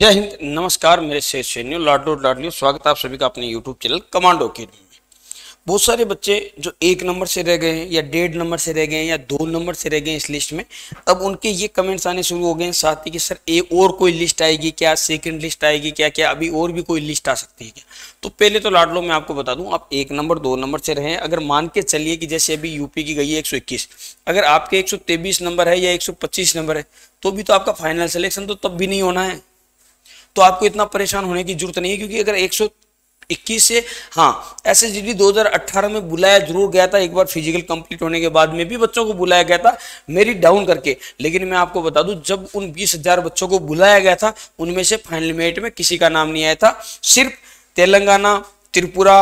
जय हिंद नमस्कार मेरे शेष सैन्यू लाडलो लाडलियो स्वागत आप सभी का अपने यूट्यूब चैनल कमांडो अकेडमी में बहुत सारे बच्चे जो एक नंबर से रह गए हैं या डेढ़ नंबर से रह गए हैं या दो नंबर से रह गए हैं इस लिस्ट में अब उनके ये कमेंट्स आने शुरू हो गए हैं साथ ही कि सर ए और कोई लिस्ट आएगी क्या सेकेंड लिस्ट आएगी क्या क्या अभी और भी कोई लिस्ट आ सकती है क्या तो पहले तो लाडलो मैं आपको बता दूं आप एक नंबर दो नंबर से रहें अगर मान के चलिए कि जैसे अभी यूपी की गई है एक अगर आपके एक नंबर है या एक नंबर है तो भी तो आपका फाइनल सिलेक्शन तो तब भी नहीं होना है तो आपको इतना परेशान होने की जरूरत नहीं है क्योंकि अगर 121 से हाँ एस एस 2018 में बुलाया जरूर गया था एक बार फिजिकल कंप्लीट होने के बाद में भी बच्चों को बुलाया गया था मेरी डाउन करके लेकिन मैं आपको बता दूं जब उन बीस हजार बच्चों को बुलाया गया था उनमें से फाइनल मेट में किसी का नाम नहीं आया था सिर्फ तेलंगाना त्रिपुरा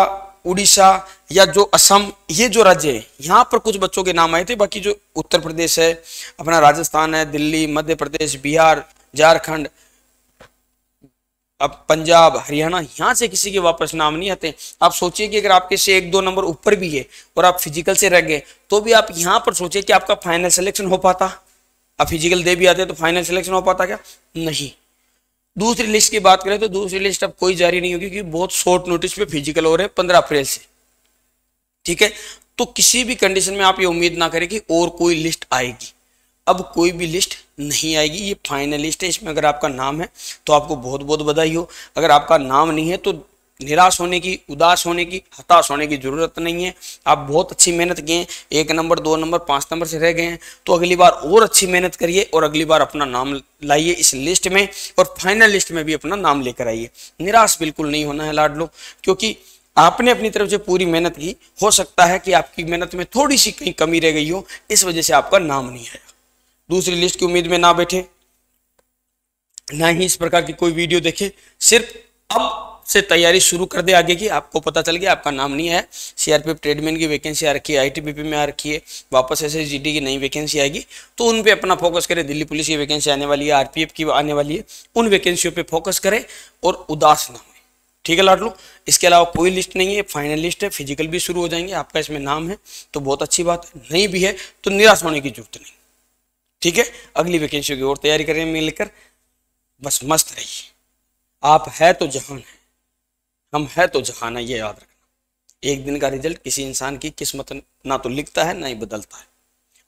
उड़ीसा या जो असम ये जो राज्य है यहाँ पर कुछ बच्चों के नाम आए थे बाकी जो उत्तर प्रदेश है अपना राजस्थान है दिल्ली मध्य प्रदेश बिहार झारखंड अब पंजाब हरियाणा यहाँ से किसी के वापस नाम नहीं आते आप सोचिए कि अगर आपके से एक दो नंबर ऊपर भी है और आप फिजिकल से रह गए तो भी आप यहाँ पर सोचिए कि आपका फाइनल सिलेक्शन हो पाता आप फिजिकल दे भी आते तो फाइनल सिलेक्शन हो पाता क्या नहीं दूसरी लिस्ट की बात करें तो दूसरी लिस्ट अब कोई जारी नहीं होगी क्योंकि बहुत शॉर्ट नोटिस पे फिजिकल हो रहे हैं पंद्रह अप्रैल से ठीक है तो किसी भी कंडीशन में आप ये उम्मीद ना करें कि और कोई लिस्ट आएगी अब कोई भी लिस्ट नहीं आएगी ये फाइनल लिस्ट है इसमें अगर आपका नाम है तो आपको बहुत बहुत बधाई हो अगर आपका नाम नहीं है तो निराश होने की उदास होने की हताश होने की ज़रूरत नहीं है आप बहुत अच्छी मेहनत किए एक नंबर दो नंबर पाँच नंबर से रह गए हैं तो अगली बार और अच्छी मेहनत करिए और अगली बार अपना नाम लाइए इस लिस्ट में और फाइनल लिस्ट में भी अपना नाम लेकर आइए निराश बिल्कुल नहीं होना है लाड क्योंकि आपने अपनी तरफ से पूरी मेहनत की हो सकता है कि आपकी मेहनत में थोड़ी सी कहीं कमी रह गई हो इस वजह से आपका नाम नहीं आया दूसरी लिस्ट की उम्मीद में ना बैठे ना ही इस प्रकार की कोई वीडियो देखे सिर्फ अब से तैयारी शुरू कर दे आगे की आपको पता चल गया आपका नाम नहीं है सीआरपीएफ ट्रेडमैन की वैकेंसी आ रखी है आईटीबीपी में आ रखी है वापस एस की नई वैकेंसी आएगी तो उन पे अपना फोकस करें दिल्ली पुलिस की वैकेंसी आने वाली है आरपीएफ की आने वाली है उन वैकेंसियों पे फोकस करें और उदास ना हो ठीक है लाट लो इसके अलावा कोई लिस्ट नहीं है फाइनल लिस्ट है फिजिकल भी शुरू हो जाएंगे आपका इसमें नाम है तो बहुत अच्छी बात है नहीं भी है तो निराश होने की जरूरत नहीं ठीक है अगली वैकेंसी की और तैयारी करें मिलकर बस मस्त रहिए आप है तो जहान है हम है तो जहान है ये याद रखना एक दिन का रिजल्ट किसी इंसान की किस्मत ना तो लिखता है ना ही बदलता है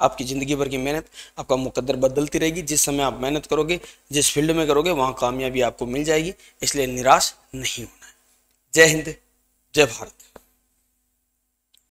आपकी ज़िंदगी भर की मेहनत आपका मुकदर बदलती रहेगी जिस समय आप मेहनत करोगे जिस फील्ड में करोगे वहाँ कामयाबी आपको मिल जाएगी इसलिए निराश नहीं होना है जय हिंद जय भारत